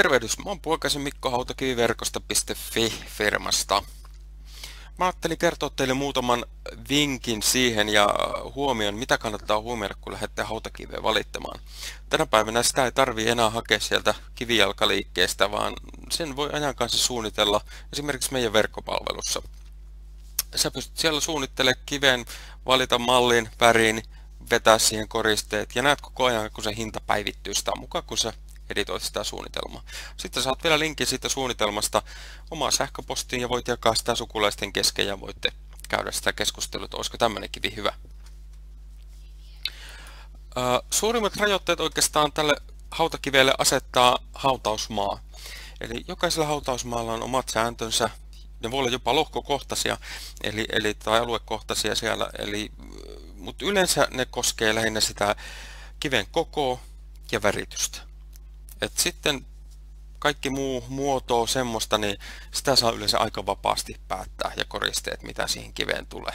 Tervehdys, mä oon poikaisen Mikko Hautakivi verkosta.fi firmasta. Mä ajattelin kertoa teille muutaman vinkin siihen ja huomioon, mitä kannattaa huomioida, kun lähdette hautakiveen valittamaan. Tänä päivänä sitä ei tarvi enää hakea sieltä kivijalkaliikkeestä, vaan sen voi ajan kanssa suunnitella esimerkiksi meidän verkkopalvelussa. Sä pystyt siellä suunnittelemaan kiven, valita mallin, värin, vetää siihen koristeet ja näet koko ajan, kun se hinta päivittyy sitä mukaan, kun sä editoit sitä suunnitelmaa. Sitten saat vielä linkin siitä suunnitelmasta omaan sähköpostiin ja voit jakaa sitä sukulaisten kesken ja voitte käydä sitä keskustelua, että olisiko tämmöinen kivi hyvä. Suurimmat rajoitteet oikeastaan tälle hautakivelle asettaa hautausmaa. Eli jokaisella hautausmaalla on omat sääntönsä, ne voi olla jopa lohkokohtaisia eli, eli, tai aluekohtaisia siellä, eli, mutta yleensä ne koskee lähinnä sitä kiven kokoa ja väritystä. Et sitten kaikki muu muotoa semmoista, niin sitä saa yleensä aika vapaasti päättää ja koristeet, mitä siihen kiveen tulee.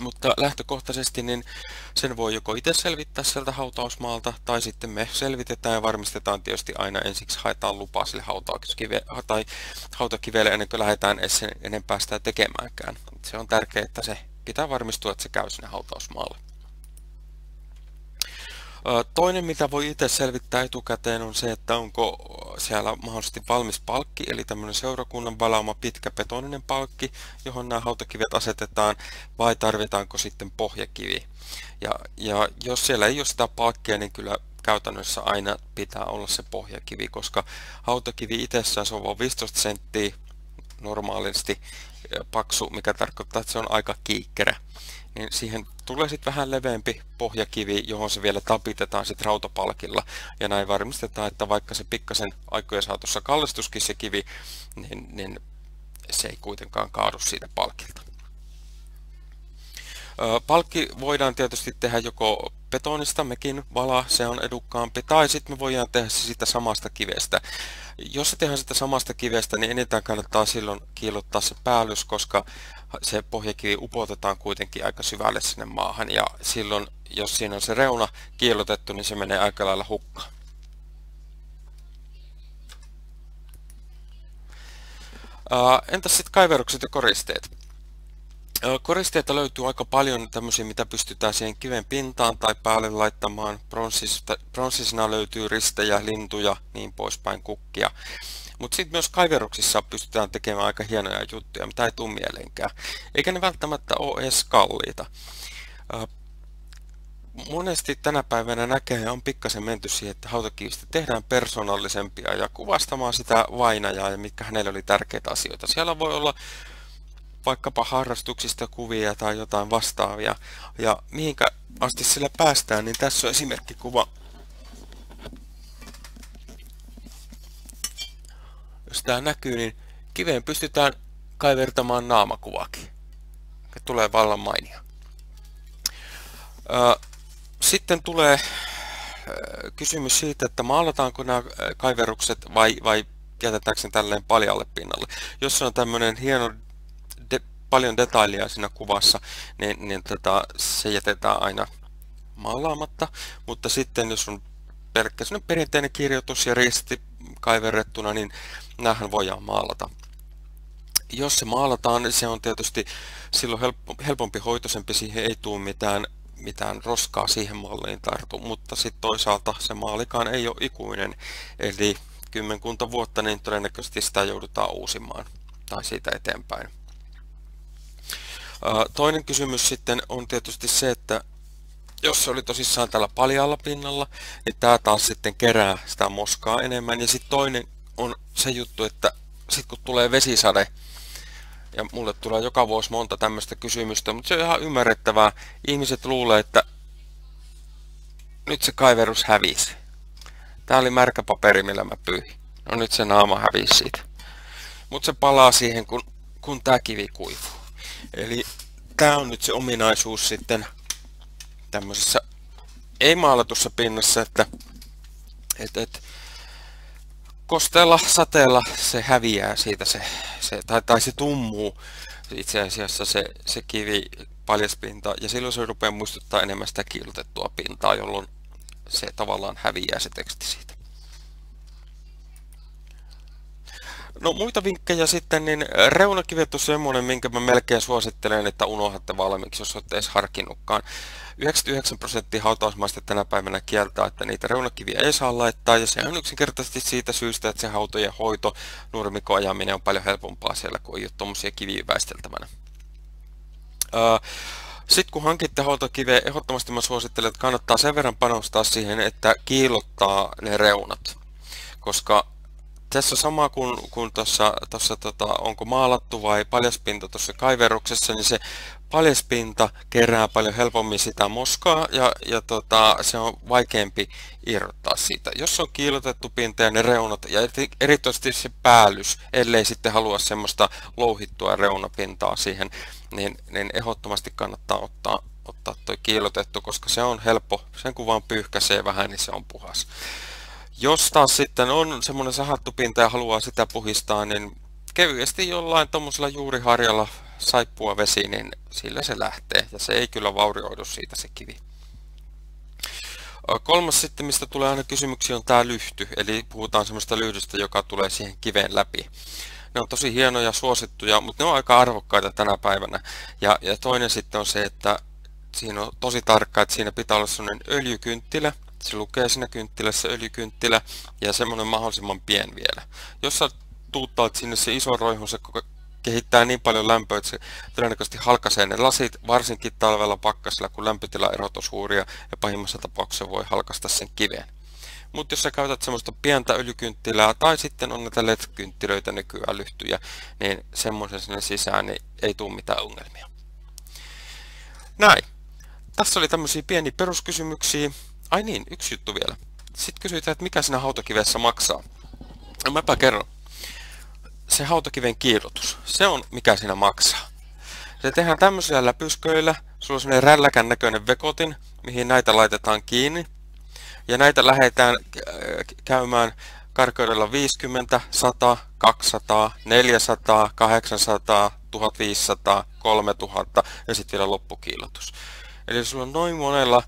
Mutta lähtökohtaisesti niin sen voi joko itse selvittää sieltä hautausmaalta, tai sitten me selvitetään ja varmistetaan tietysti aina ensiksi haetaan lupa sille tai hautakivelle ennen kuin lähdetään edes sen enempää sitä tekemäänkään. Se on tärkeää, että se pitää varmistua, että se käy sinne hautausmaalle. Toinen, mitä voi itse selvittää etukäteen, on se, että onko siellä mahdollisesti valmis palkki, eli tämmöinen seurakunnan valauma pitkä betoninen palkki, johon nämä hautakivet asetetaan, vai tarvitaanko sitten pohjakivi. Ja, ja jos siellä ei ole sitä palkkia, niin kyllä käytännössä aina pitää olla se pohjakivi, koska hautakivi itsessään se on vain 15 senttiä normaalisti paksu, mikä tarkoittaa, että se on aika kiikkerä. Niin siihen tulee sitten vähän leveämpi pohjakivi, johon se vielä tapitetaan sitten rautapalkilla. Ja näin varmistetaan, että vaikka se pikkasen aikojen saatossa kallistuskin se kivi, niin, niin se ei kuitenkaan kaadu siitä palkilta. Palkki voidaan tietysti tehdä joko betonista, mekin vala, se on edukkaampi, tai sitten me voidaan tehdä se siitä samasta kivestä. Jos se tehdään sitä samasta kivestä, niin enintään kannattaa silloin kiillottaa se päällys, koska se pohjakivi upotetaan kuitenkin aika syvälle sinne maahan ja silloin, jos siinä on se reuna kiillotettu, niin se menee aika lailla hukkaan. Entäs sitten kaiverukset ja koristeet? Koristeita löytyy aika paljon tämmöisiä, mitä pystytään siihen kiven pintaan tai päälle laittamaan. Bronsisina löytyy ristejä, lintuja, niin poispäin, kukkia. Mutta sitten myös kaiveruksissa pystytään tekemään aika hienoja juttuja, mitä ei tule mieleenkään. Eikä ne välttämättä ole edes kalliita. Monesti tänä päivänä näkee on pikkasen menty siihen, että hautakivistä tehdään persoonallisempia ja kuvastamaan sitä vainajaa ja mitkä hänelle oli tärkeitä asioita. Siellä voi olla vaikkapa harrastuksista kuvia tai jotain vastaavia. Ja mihinkä asti sillä päästään, niin tässä on kuva. jos tämä näkyy, niin kiveen pystytään kaivertamaan naamakuvaakin. Tulee vallan mainia. Sitten tulee kysymys siitä, että maalataanko nämä kaiverukset vai, vai jätetäänkö ne tälleen paljalle pinnalle. Jos on tämmöinen hieno, de, paljon detailia siinä kuvassa, niin, niin tota, se jätetään aina maalaamatta. Mutta sitten jos on pelkkä perinteinen kirjoitus ja riisti kaiverrettuna, niin näähän voidaan maalata. Jos se maalataan, niin se on tietysti silloin helpompi hoitoisempi, siihen ei tule mitään, mitään roskaa siihen malliin tartu, mutta sitten toisaalta se maalikaan ei ole ikuinen, eli kymmenkunta vuotta, niin todennäköisesti sitä joudutaan uusimaan tai siitä eteenpäin. Toinen kysymys sitten on tietysti se, että jos se oli tosissaan tällä paljalla pinnalla, niin tämä taas sitten kerää sitä moskaa enemmän. Ja sitten toinen on se juttu, että sitten kun tulee vesisade, ja mulle tulee joka vuosi monta tämmöistä kysymystä, mutta se on ihan ymmärrettävää. Ihmiset luulee, että nyt se kaiverus hävisi. Tää oli märkä paperi, millä mä pyyhin. No nyt se naama hävisi siitä. Mutta se palaa siihen, kun, kun tämä kivi kuivuu. Eli tämä on nyt se ominaisuus sitten tämmöisessä ei-maalatussa pinnassa, että et, et, kosteella sateella se häviää siitä, se, se, tai, tai se tummuu itse asiassa se, se kivi paljaspinta, ja silloin se rupeaa muistuttaa enemmän sitä kiilotettua pintaa, jolloin se tavallaan häviää se teksti siitä. No muita vinkkejä sitten, niin äh, reunakivet on semmoinen, minkä mä melkein suosittelen, että unohdatte valmiiksi, jos olette edes harkinnutkaan. 99 prosenttia hautausmaista tänä päivänä kieltää, että niitä reunakiviä ei saa laittaa, ja se on yksinkertaisesti siitä syystä, että se hautojen hoito, nurmikon on paljon helpompaa siellä, kun ei ole tuommoisia kiviä väisteltävänä. Öö, sitten kun hankitte hautakiveä, ehdottomasti mä suosittelen, että kannattaa sen verran panostaa siihen, että kiilottaa ne reunat. Koska tässä sama kuin, kuin tuossa, tuossa tota, onko maalattu vai paljaspinta tuossa kaiveruksessa, niin se paljaspinta kerää paljon helpommin sitä moskaa ja, ja tota, se on vaikeampi irrottaa siitä. Jos on kiilotettu pinta ja ne reunat ja erityisesti se päällys, ellei sitten halua semmoista louhittua reunapintaa siihen, niin, niin ehdottomasti kannattaa ottaa ottaa toi kiilotettu, koska se on helppo. Sen kun vaan pyyhkäisee vähän, niin se on puhas. Jos taas sitten on semmoinen sahattu pinta ja haluaa sitä puhistaa, niin kevyesti jollain tuommoisella juuriharjalla saippua vesi, niin sillä se lähtee. Ja se ei kyllä vaurioidu siitä se kivi. Kolmas sitten, mistä tulee aina kysymyksiä, on tämä lyhty. Eli puhutaan semmoista lyhdystä, joka tulee siihen kiveen läpi. Ne on tosi hienoja, suosittuja, mutta ne on aika arvokkaita tänä päivänä. Ja, ja toinen sitten on se, että siinä on tosi tarkka, että siinä pitää olla sellainen öljykynttilä, se lukee siinä kynttilässä öljykynttilä ja semmoinen mahdollisimman pien vielä. Jos sä tuuttaat sinne se iso roihun, se kehittää niin paljon lämpöä, että se todennäköisesti halkaisee ne lasit, varsinkin talvella pakkasilla, kun lämpötila on suuria ja pahimmassa tapauksessa voi halkasta sen kiveen. Mutta jos sä käytät semmoista pientä öljykynttilää tai sitten on näitä LED-kynttilöitä nykyään lyhtyjä, niin semmoisen sinne sisään niin ei tule mitään ongelmia. Näin. Tässä oli tämmöisiä pieniä peruskysymyksiä. Ai niin, yksi juttu vielä. Sitten kysyit, että mikä siinä hautakivessä maksaa. No mäpä kerron. Se hautakiven kiidotus, se on mikä siinä maksaa. Se tehdään tämmöisillä läpysköillä. Sulla on sellainen rälläkän näköinen vekotin, mihin näitä laitetaan kiinni. Ja näitä lähdetään äh, käymään karkeudella 50, 100, 200, 400, 800, 1500, 3000 ja sitten vielä loppukiilotus. Eli sulla on noin monella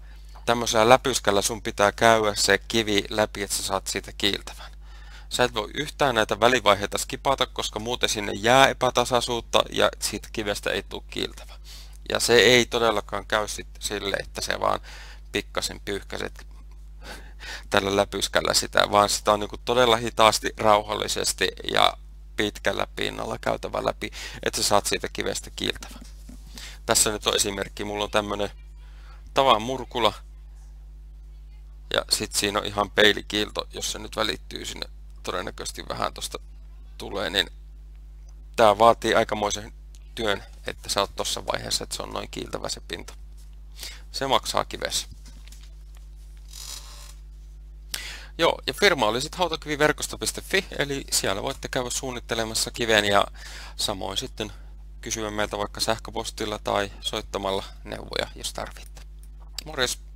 tämmöisellä läpyskällä sun pitää käydä se kivi läpi, että sä saat siitä kiiltävän. Sä et voi yhtään näitä välivaiheita skipata, koska muuten sinne jää epätasaisuutta ja siitä kivestä ei tule kiiltävä. Ja se ei todellakaan käy sitten sille, että se vaan pikkasen pyyhkäset tällä läpyskällä sitä, vaan sitä on niin todella hitaasti, rauhallisesti ja pitkällä pinnalla käytävä läpi, että sä saat siitä kivestä kiiltävä. Tässä nyt on esimerkki, mulla on tämmönen tavan murkula, ja sitten siinä on ihan peilikiilto, jos se nyt välittyy sinne todennäköisesti vähän tuosta tulee, niin tämä vaatii aikamoisen työn, että sä oot tuossa vaiheessa, että se on noin kiiltävä se pinta. Se maksaa kivessä. Joo, ja firma oli sitten hautakiviverkosto.fi, eli siellä voitte käydä suunnittelemassa kiven ja samoin sitten kysyä meiltä vaikka sähköpostilla tai soittamalla neuvoja, jos tarvitte. Morjes!